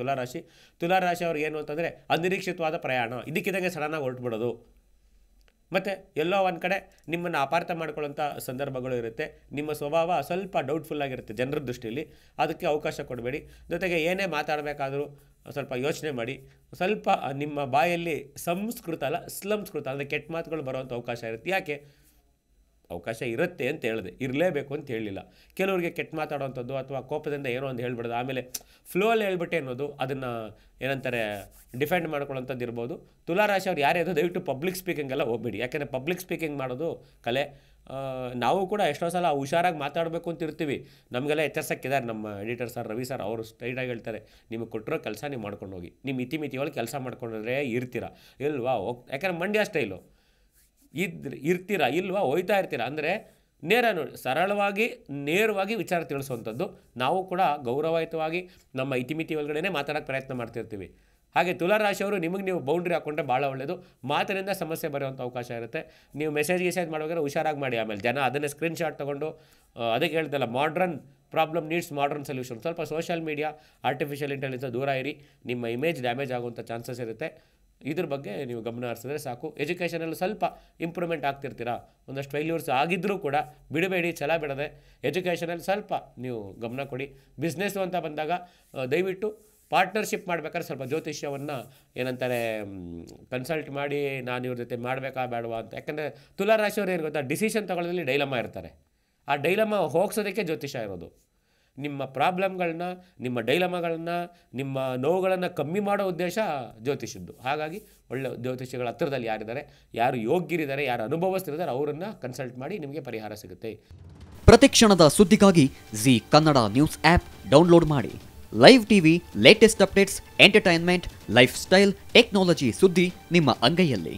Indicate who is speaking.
Speaker 1: ತುಲಾರಾಶಿ ತುಲಾರಾಶಿ ಅವ್ರಿಗೆ ಏನು ಅಂತಂದರೆ ಅನಿರೀಕ್ಷಿತವಾದ ಪ್ರಯಾಣ ಇದಕ್ಕಿದಂಗೆ ಸಡನ್ನಾಗಿ ಹೊರಟುಬಿಡೋದು ಮತ್ತು ಎಲ್ಲೋ ಒಂದು ಕಡೆ ನಿಮ್ಮನ್ನು ಅಪಾರ್ಥ ಮಾಡ್ಕೊಳ್ಳೋಂಥ ಸಂದರ್ಭಗಳು ಇರುತ್ತೆ ನಿಮ್ಮ ಸ್ವಭಾವ ಸ್ವಲ್ಪ ಡೌಟ್ಫುಲ್ ಆಗಿರುತ್ತೆ ಜನರ ದೃಷ್ಟಿಯಲ್ಲಿ ಅದಕ್ಕೆ ಅವಕಾಶ ಕೊಡಬೇಡಿ ಜೊತೆಗೆ ಏನೇ ಮಾತಾಡಬೇಕಾದರೂ ಸ್ವಲ್ಪ ಯೋಚನೆ ಮಾಡಿ ಸ್ವಲ್ಪ ನಿಮ್ಮ ಬಾಯಲ್ಲಿ ಸಂಸ್ಕೃತ ಅಲ್ಲ ಸ್ಲಂಸ್ಕೃತ ಅಂದರೆ ಕೆಟ್ಟ ಮಾತುಗಳು ಬರುವಂಥ ಅವಕಾಶ ಇರುತ್ತೆ ಯಾಕೆ ಅವಕಾಶ ಇರುತ್ತೆ ಅಂತ ಹೇಳಿದೆ ಇರಲೇಬೇಕು ಅಂತ ಹೇಳಿಲ್ಲ ಕೆಲವರಿಗೆ ಕೆಟ್ಟ ಮಾತಾಡೋವಂಥದ್ದು ಅಥವಾ ಕೋಪದಿಂದ ಏನೋ ಅಂತ ಹೇಳ್ಬಿಡೋದು ಆಮೇಲೆ ಫ್ಲೋಲ್ಲಿ ಹೇಳ್ಬಿಟ್ಟೆ ಅನ್ನೋದು ಅದನ್ನು ಏನಂತಾರೆ ಡಿಫೆಂಡ್ ಮಾಡ್ಕೊಳ್ಳೋಂಥದ್ದು ಇರ್ಬೋದು ತುಲಾರಾಶಿ ಅವ್ರು ಯಾರೇ ಅದು ದಯವಿಟ್ಟು ಪಬ್ಲಿಕ್ ಸ್ಪೀಕಿಂಗ್ ಎಲ್ಲ ಹೋಗ್ಬೇಡಿ ಯಾಕೆಂದರೆ ಪಬ್ಲಿಕ್ ಸ್ಪೀಕಿಂಗ್ ಮಾಡೋದು ಕಲೆ ನಾವು ಕೂಡ ಎಷ್ಟೋ ಸಲ ಹುಷಾರಾಗಿ ಮಾತಾಡಬೇಕು ಅಂತ ಇರ್ತೀವಿ ನಮಗೆಲ್ಲ ಎಚ್ಚರಿಸಕ್ಕಿದ್ದಾರೆ ನಮ್ಮ ಎಡಿಟರ್ ಸರ್ ರವಿ ಸರ್ ಅವರು ಸ್ಟ್ರೈಟಾಗಿ ಹೇಳ್ತಾರೆ ನಿಮಗೆ ಕೊಟ್ಟಿರೋ ಕೆಲಸ ನೀವು ಮಾಡ್ಕೊಂಡು ಹೋಗಿ ನಿಮ್ಮ ಇತಿ ಒಳಗೆ ಕೆಲಸ ಮಾಡ್ಕೊಂಡ್ರೆ ಇರ್ತೀರ ಇಲ್ವಾ ಓಕೆ ಯಾಕಂದರೆ ಮಂಡ್ಯ ಸ್ಟೈಲು ಇದ್ರೆ ಇರ್ತೀರಾ ಇಲ್ವಾ ಒಯ್ತಾ ಇರ್ತೀರ ಅಂದರೆ ನೇರ ನೋಡಿ ಸರಳವಾಗಿ ನೇರವಾಗಿ ವಿಚಾರ ತಿಳಿಸುವಂಥದ್ದು ನಾವು ಕೂಡ ಗೌರವಯುತವಾಗಿ ನಮ್ಮ ಇತಿಮಿತಿ ಒಳಗಡೆ ಮಾತಾಡೋಕ್ಕೆ ಪ್ರಯತ್ನ ಮಾಡ್ತಿರ್ತೀವಿ ಹಾಗೆ ತುಲಾರಾಶಿಯವರು ನಿಮಗೆ ನೀವು ಬೌಂಡ್ರಿ ಹಾಕ್ಕೊಂಡ್ರೆ ಭಾಳ ಒಳ್ಳೆಯದು ಮಾತಿನಿಂದ ಸಮಸ್ಯೆ ಬರೋವಂಥ ಅವಕಾಶ ಇರುತ್ತೆ ನೀವು ಮೆಸೇಜ್ ಗಿಸೇಜ್ ಮಾಡುವಾಗ ಹುಷಾರಾಗಿ ಮಾಡಿ ಆಮೇಲೆ ಜನ ಅದನ್ನೇ ಸ್ಕ್ರೀನ್ಶಾಟ್ ತೊಗೊಂಡು ಅದಕ್ಕೆ ಹೇಳ್ದಲ್ಲ modern problem needs modern solution ಸ್ವಲ್ಪ ಸೋಷಿಯಲ್ ಮೀಡಿಯಾ ಆರ್ಟಿಫಿಷಿಯಲ್ ಇಂಟೆಲಿಜೆನ್ಸ್ ದೂರ ಇರಿ ನಿಮ್ಮ ಇಮೇಜ್ ಡ್ಯಾಮೇಜ್ ಆಗುವಂಥ ಚಾನ್ಸಸ್ ಇರುತ್ತೆ ಇದ್ರ ಬಗ್ಗೆ ನೀವು ಗಮನ ಹರಿಸಿದ್ರೆ ಸಾಕು ಎಜುಕೇಷನಲ್ಲಿ ಸ್ವಲ್ಪ ಇಂಪ್ರೂವ್ಮೆಂಟ್ ಆಗ್ತಿರ್ತೀರಾ ಒಂದಷ್ಟು ಫೈಲ್ಯೂರ್ಸ್ ಆಗಿದ್ದರೂ ಕೂಡ ಬಿಡಬೇಡಿ ಛಲ ಬಿಡದೆ ಎಜುಕೇಷನಲ್ಲಿ ಸ್ವಲ್ಪ ನೀವು ಗಮನ ಕೊಡಿ ಬಿಸ್ನೆಸ್ಸು ಅಂತ ಬಂದಾಗ ದಯವಿಟ್ಟು ಪಾರ್ಟ್ನರ್ಶಿಪ್ ಮಾಡ್ಬೇಕಾದ್ರೆ ಸ್ವಲ್ಪ ಜ್ಯೋತಿಷ್ಯವನ್ನು ಏನಂತಾರೆ ಕನ್ಸಲ್ಟ್ ಮಾಡಿ ನಾನು ಇವ್ರ ಜೊತೆ ಮಾಡಬೇಕಾ ಬೇಡವಾ ಅಂತ ಯಾಕಂದರೆ ತುಲಾರಾಶಿಯವ್ರು ಏನು ಗೊತ್ತಾ ಡಿಸಿಷನ್ ತೊಗೊಳ್ಳೋದ್ರಲ್ಲಿ ಡೈಲಮ್ಮ ಇರ್ತಾರೆ ಆ ಡೈಲಮ್ಮ ಹೋಗ್ಸೋದಕ್ಕೆ ಜ್ಯೋತಿಷ್ಯ ಇರೋದು ನಿಮ್ಮ ಪ್ರಾಬ್ಲಮ್ಗಳನ್ನ ನಿಮ್ಮ ಡೈಲಮಗಳನ್ನು ನಿಮ್ಮ ನೋವುಗಳನ್ನು ಕಮ್ಮಿ ಮಾಡೋ ಉದ್ದೇಶ ಜ್ಯೋತಿಷದ್ದು ಹಾಗಾಗಿ ಒಳ್ಳೆ ಜ್ಯೋತಿಷಗಳ ಹತ್ತಿರದಲ್ಲಿ ಯಾರಿದ್ದಾರೆ ಯಾರು ಯೋಗ್ಯರಿದ್ದಾರೆ ಯಾರು ಅನುಭವಸ್ಥರಿದ್ದಾರೆ ಅವರನ್ನು ಕನ್ಸಲ್ಟ್ ಮಾಡಿ ನಿಮಗೆ ಪರಿಹಾರ ಸಿಗುತ್ತೆ ಪ್ರತಿಕ್ಷಣದ ಸುದ್ದಿಗಾಗಿ Zee Kannada news app download ಮಾಡಿ live TV latest updates entertainment lifestyle technology ಸುದ್ದಿ ನಿಮ್ಮ ಅಂಗೈಯಲ್ಲಿ